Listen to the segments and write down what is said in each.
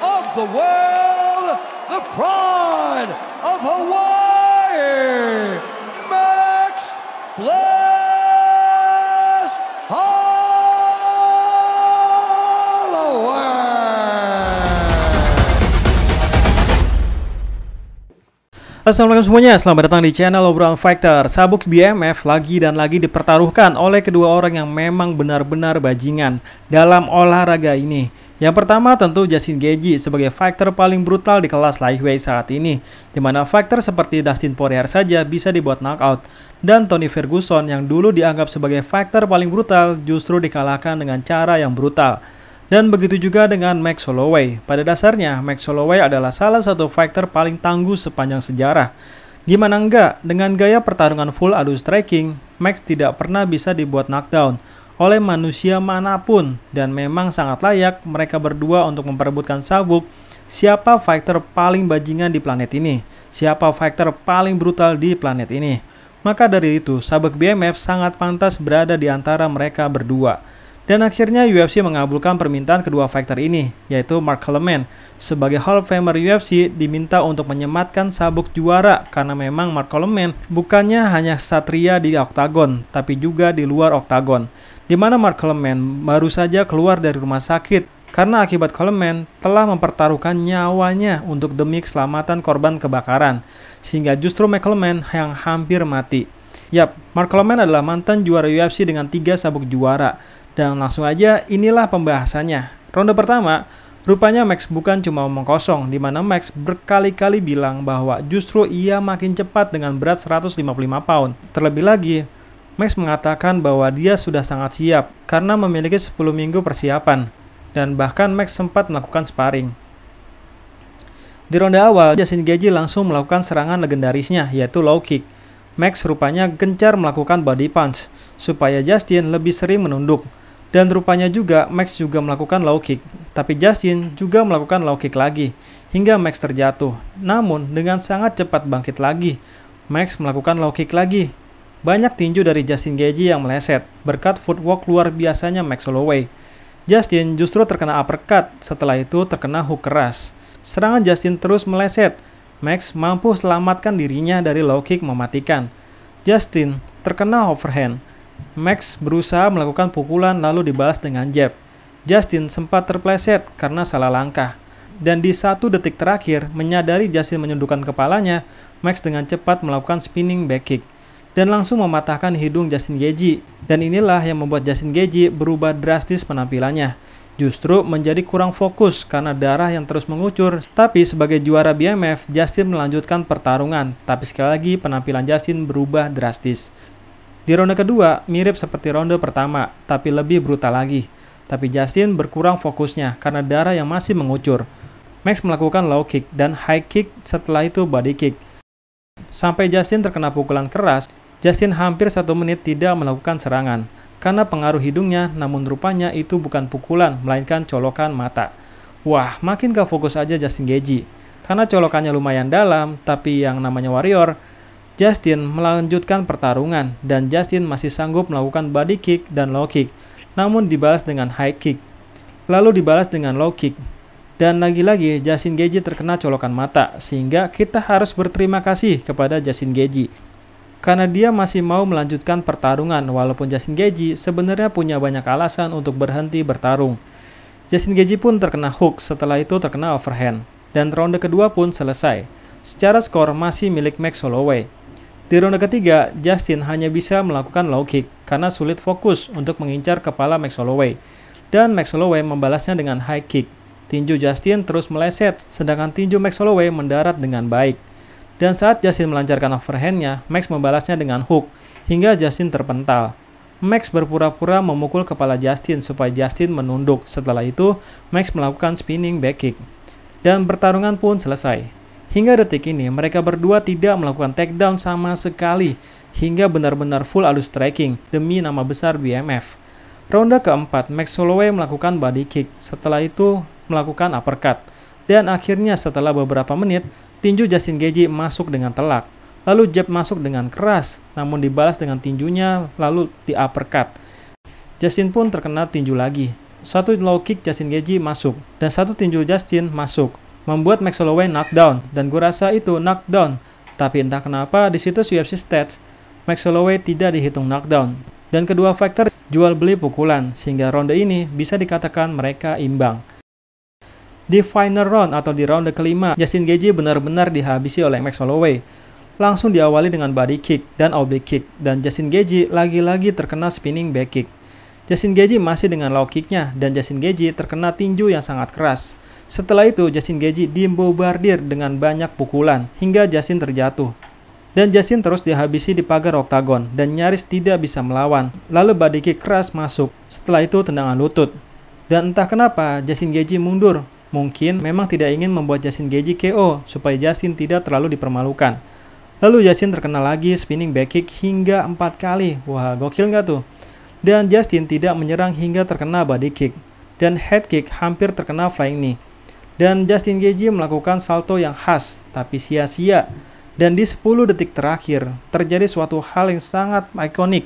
of the world, the pride of Hawaii, Max Bless Holloway. Assalamualaikum semuanya, selamat datang di channel Obrolan Fighter. Sabuk BMF lagi dan lagi dipertaruhkan oleh kedua orang yang memang benar-benar bajingan dalam olahraga ini yang pertama tentu Justin Gaethje sebagai fighter paling brutal di kelas lightweight saat ini, di mana fighter seperti Dustin Poirier saja bisa dibuat knockout. Dan Tony Ferguson yang dulu dianggap sebagai fighter paling brutal justru dikalahkan dengan cara yang brutal. Dan begitu juga dengan Max Holloway. Pada dasarnya, Max Holloway adalah salah satu fighter paling tangguh sepanjang sejarah. Gimana enggak, dengan gaya pertarungan full adu striking, Max tidak pernah bisa dibuat knockdown oleh manusia manapun dan memang sangat layak mereka berdua untuk memperebutkan sabuk siapa fighter paling bajingan di planet ini, siapa fighter paling brutal di planet ini. Maka dari itu, sabuk BMF sangat pantas berada di antara mereka berdua. Dan akhirnya UFC mengabulkan permintaan kedua fighter ini, yaitu Mark Coleman. Sebagai Hall of Famer UFC, diminta untuk menyematkan sabuk juara karena memang Mark Coleman bukannya hanya satria di oktagon, tapi juga di luar oktagon di mana Mark Coleman baru saja keluar dari rumah sakit karena akibat Coleman telah mempertaruhkan nyawanya untuk demi keselamatan korban kebakaran, sehingga justru McCleman yang hampir mati. Yap, Mark Coleman adalah mantan juara UFC dengan tiga sabuk juara. Dan langsung aja inilah pembahasannya. Ronde pertama, Rupanya Max bukan cuma omong kosong, di mana Max berkali-kali bilang bahwa justru ia makin cepat dengan berat 155 pound. Terlebih lagi, Max mengatakan bahwa dia sudah sangat siap karena memiliki 10 minggu persiapan, dan bahkan Max sempat melakukan sparring. Di ronde awal, Justin Gage langsung melakukan serangan legendarisnya, yaitu low kick. Max rupanya gencar melakukan body punch, supaya Justin lebih sering menunduk. Dan rupanya juga Max juga melakukan low kick, tapi Justin juga melakukan low kick lagi, hingga Max terjatuh. Namun, dengan sangat cepat bangkit lagi, Max melakukan low kick lagi, banyak tinju dari Justin Gaethje yang meleset berkat footwork luar biasanya Max Holloway. Justin justru terkena uppercut, setelah itu terkena hook keras. Serangan Justin terus meleset. Max mampu selamatkan dirinya dari low kick mematikan. Justin terkena overhand. Max berusaha melakukan pukulan lalu dibalas dengan jab. Justin sempat terpleset karena salah langkah. Dan di satu detik terakhir, menyadari Justin menyundukkan kepalanya, Max dengan cepat melakukan spinning back kick dan langsung mematahkan hidung Justin Geji. Dan inilah yang membuat Justin Geji berubah drastis penampilannya. Justru menjadi kurang fokus karena darah yang terus mengucur. Tapi sebagai juara BMF, Justin melanjutkan pertarungan. Tapi sekali lagi penampilan Justin berubah drastis. Di ronde kedua, mirip seperti ronde pertama, tapi lebih brutal lagi. Tapi Justin berkurang fokusnya karena darah yang masih mengucur. Max melakukan low kick dan high kick setelah itu body kick. Sampai Justin terkena pukulan keras Justin hampir satu menit tidak melakukan serangan karena pengaruh hidungnya, namun rupanya itu bukan pukulan, melainkan colokan mata. Wah, makin gak fokus aja Justin Geji. Karena colokannya lumayan dalam, tapi yang namanya Warrior, Justin melanjutkan pertarungan dan Justin masih sanggup melakukan body kick dan low kick, namun dibalas dengan high kick. Lalu dibalas dengan low kick. Dan lagi-lagi Justin Geji terkena colokan mata, sehingga kita harus berterima kasih kepada Justin Geji karena dia masih mau melanjutkan pertarungan walaupun Justin Gaethje sebenarnya punya banyak alasan untuk berhenti bertarung. Justin Gaethje pun terkena hook setelah itu terkena overhand dan ronde kedua pun selesai. Secara skor masih milik Max Holloway. Di ronde ketiga, Justin hanya bisa melakukan low kick karena sulit fokus untuk mengincar kepala Max Holloway. Dan Max Holloway membalasnya dengan high kick. Tinju Justin terus meleset, sedangkan tinju Max Holloway mendarat dengan baik. Dan saat Justin melancarkan overhandnya, Max membalasnya dengan hook, hingga Justin terpental. Max berpura-pura memukul kepala Justin supaya Justin menunduk. Setelah itu, Max melakukan spinning back kick. Dan pertarungan pun selesai. Hingga detik ini, mereka berdua tidak melakukan takedown sama sekali, hingga benar-benar full alus striking demi nama besar BMF. Ronda keempat, Max Holloway melakukan body kick. Setelah itu, melakukan uppercut. Dan akhirnya setelah beberapa menit, tinju Justin Gage masuk dengan telak. Lalu jab masuk dengan keras, namun dibalas dengan tinjunya lalu di uppercut. Justin pun terkena tinju lagi. Satu low kick Justin Gage masuk, dan satu tinju Justin masuk. Membuat Max Holloway knockdown, dan gue rasa itu knockdown. Tapi entah kenapa di situs UFC Stats, Max Holloway tidak dihitung knockdown. Dan kedua faktor jual beli pukulan, sehingga ronde ini bisa dikatakan mereka imbang. Di final round atau di round kelima, Justin Gage benar-benar dihabisi oleh Max Holloway. Langsung diawali dengan body kick dan oblique kick, dan Justin Gage lagi-lagi terkena spinning back kick. Justin Gage masih dengan low kicknya, dan Justin Gage terkena tinju yang sangat keras. Setelah itu, Justin Gage dibombardir dengan banyak pukulan, hingga Justin terjatuh. Dan Justin terus dihabisi di pagar oktagon, dan nyaris tidak bisa melawan. Lalu body kick keras masuk, setelah itu tendangan lutut. Dan entah kenapa, Justin Gage mundur, Mungkin memang tidak ingin membuat Justin Geji KO supaya Justin tidak terlalu dipermalukan. Lalu Justin terkena lagi spinning back kick hingga 4 kali. Wah, gokil nggak tuh? Dan Justin tidak menyerang hingga terkena body kick. Dan head kick hampir terkena flying knee. Dan Justin Gage melakukan salto yang khas, tapi sia-sia. Dan di 10 detik terakhir, terjadi suatu hal yang sangat ikonik,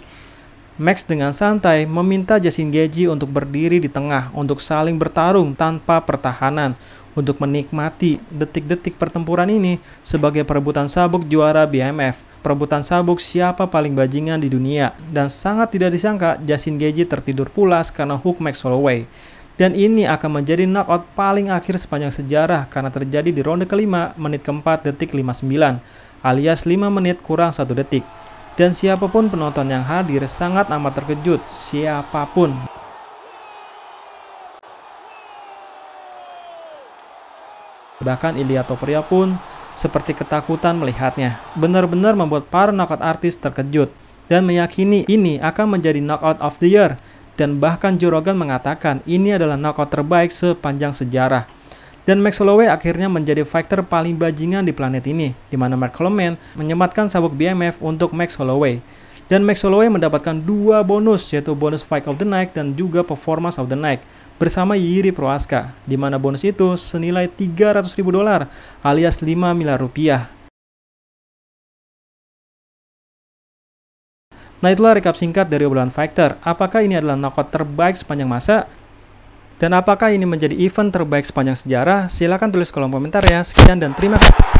Max dengan santai meminta Jasin Geji untuk berdiri di tengah untuk saling bertarung tanpa pertahanan untuk menikmati detik-detik pertempuran ini sebagai perebutan sabuk juara BMF, perebutan sabuk siapa paling bajingan di dunia, dan sangat tidak disangka Jasin Geji tertidur pulas karena hook Max Holloway. Dan ini akan menjadi knockout paling akhir sepanjang sejarah karena terjadi di ronde kelima menit keempat detik 59 alias 5 menit kurang satu detik. Dan siapapun penonton yang hadir sangat amat terkejut, siapapun. Bahkan Ilya Topria pun seperti ketakutan melihatnya. Benar-benar membuat para knockout artis terkejut dan meyakini ini akan menjadi knockout of the year. Dan bahkan Jorogan mengatakan ini adalah knockout terbaik sepanjang sejarah. Dan Max Holloway akhirnya menjadi fighter paling bajingan di planet ini, di mana Mark Coleman menyematkan sabuk BMF untuk Max Holloway. Dan Max Holloway mendapatkan dua bonus, yaitu bonus Fight of the Night dan juga Performance of the Night, bersama Yiri Proaska, di mana bonus itu senilai 300 ribu dolar alias 5 miliar rupiah. Nah itulah rekap singkat dari obrolan Fighter. Apakah ini adalah knockout terbaik sepanjang masa? Dan apakah ini menjadi event terbaik sepanjang sejarah? Silahkan tulis kolom komentar ya. Sekian dan terima kasih.